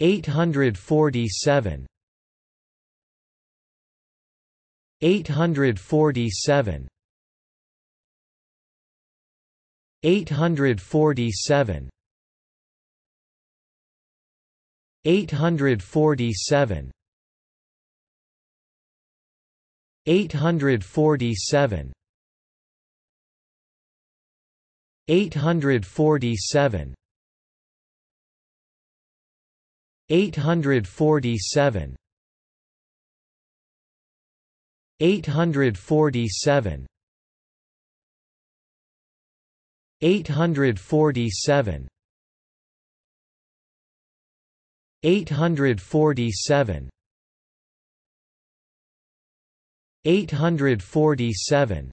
847 847 847 847 847 847 847 847 847 847 847 847